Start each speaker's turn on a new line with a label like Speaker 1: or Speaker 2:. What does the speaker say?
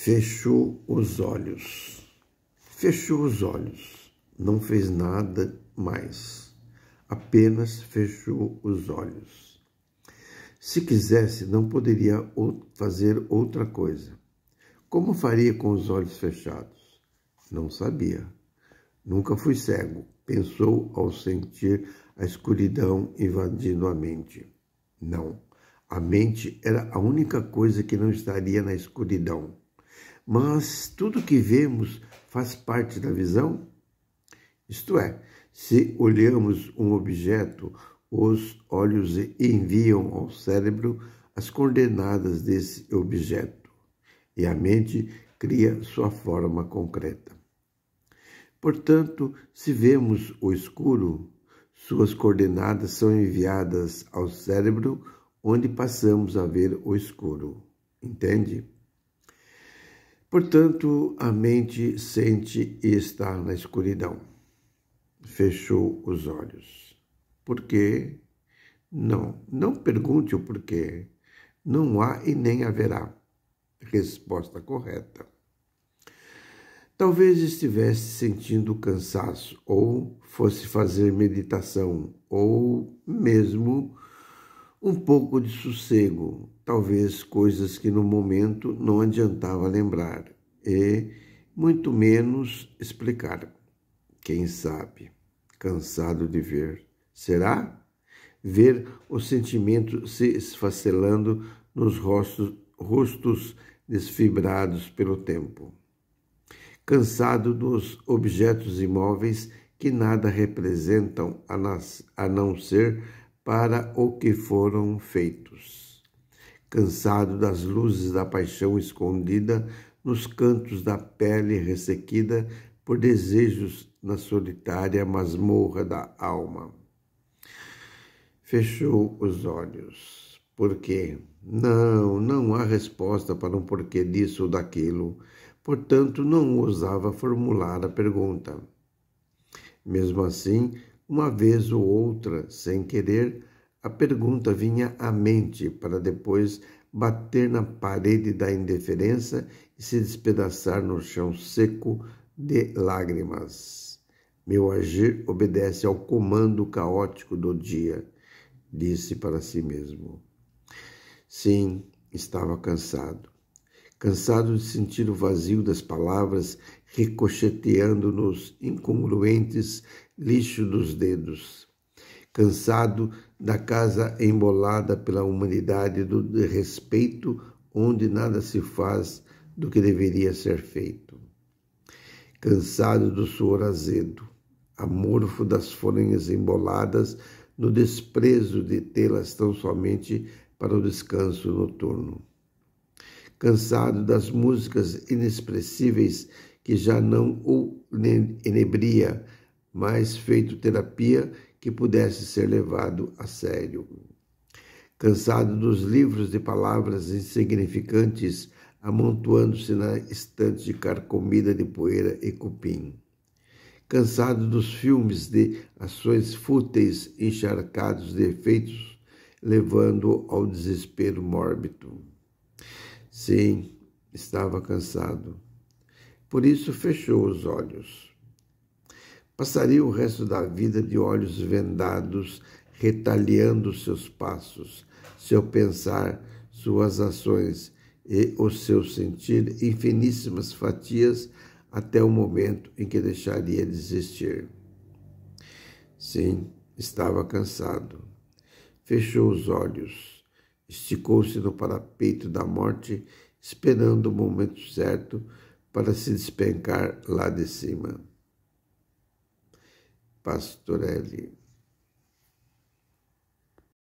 Speaker 1: Fechou os olhos. Fechou os olhos. Não fez nada mais. Apenas fechou os olhos. Se quisesse, não poderia fazer outra coisa. Como faria com os olhos fechados? Não sabia. Nunca fui cego, pensou ao sentir a escuridão invadindo a mente. Não, a mente era a única coisa que não estaria na escuridão mas tudo que vemos faz parte da visão? Isto é, se olhamos um objeto, os olhos enviam ao cérebro as coordenadas desse objeto e a mente cria sua forma concreta. Portanto, se vemos o escuro, suas coordenadas são enviadas ao cérebro, onde passamos a ver o escuro. Entende? Portanto, a mente sente e está na escuridão. Fechou os olhos. Por quê? Não, não pergunte o porquê. Não há e nem haverá resposta correta. Talvez estivesse sentindo cansaço, ou fosse fazer meditação, ou mesmo um pouco de sossego, talvez coisas que no momento não adiantava lembrar e muito menos explicar. Quem sabe? Cansado de ver. Será? Ver o sentimento se esfacelando nos rostos, rostos desfibrados pelo tempo. Cansado dos objetos imóveis que nada representam a, a não ser para o que foram feitos. Cansado das luzes da paixão escondida nos cantos da pele ressequida por desejos na solitária masmorra da alma. Fechou os olhos. Por quê? Não, não há resposta para um porquê disso ou daquilo. Portanto, não ousava formular a pergunta. Mesmo assim, uma vez ou outra, sem querer, a pergunta vinha à mente para depois bater na parede da indiferença e se despedaçar no chão seco de lágrimas. Meu agir obedece ao comando caótico do dia, disse para si mesmo. Sim, estava cansado cansado de sentir o vazio das palavras ricocheteando nos incongruentes lixo dos dedos, cansado da casa embolada pela humanidade do respeito onde nada se faz do que deveria ser feito, cansado do suor azedo, amorfo das folhas emboladas no desprezo de tê-las tão somente para o descanso noturno cansado das músicas inexpressíveis que já não o enebria, mas feito terapia que pudesse ser levado a sério. Cansado dos livros de palavras insignificantes amontoando-se na estante de carcomida de poeira e cupim. Cansado dos filmes de ações fúteis encharcados de efeitos, levando ao desespero mórbido. Sim, estava cansado. Por isso fechou os olhos. Passaria o resto da vida de olhos vendados, retaliando seus passos, seu pensar, suas ações e o seu sentir finíssimas fatias até o momento em que deixaria de existir. Sim, estava cansado. Fechou os olhos Esticou-se no parapeito da morte, esperando o momento certo para se despencar lá de cima. Pastorelli.